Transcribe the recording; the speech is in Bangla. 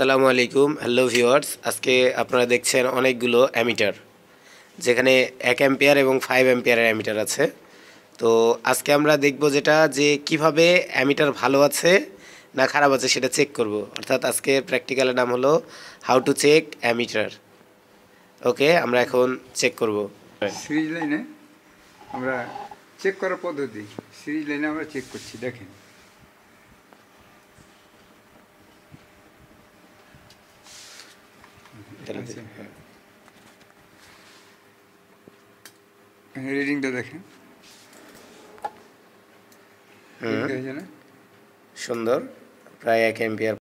আসসালামু আলাইকুম হ্যালো ভিউয়ার্স আজকে আপনারা দেখছেন অনেকগুলো অ্যামিটার যেখানে এক অ্যাম্পিয়ার এবং ফাইভ অ্যাম্পিয়ারের অ্যামিটার আছে তো আজকে আমরা দেখব যেটা যে কিভাবে অ্যামিটার ভালো আছে না খারাপ আছে সেটা চেক করব অর্থাৎ আজকে প্র্যাকটিক্যালের নাম হলো how to check ammeter okay আমরা এখন চেক করব সিরিজ লাইনে আমরা চেক করার পদ্ধতি সিরিজ লাইনে আমরা চেক করছি দেখেন ثلاثين রিডিংটা আচ্ছা, হ্যাঁ। হ্যাঁ, দেখেন সুন্দর প্রায় এক এম্পিয়ার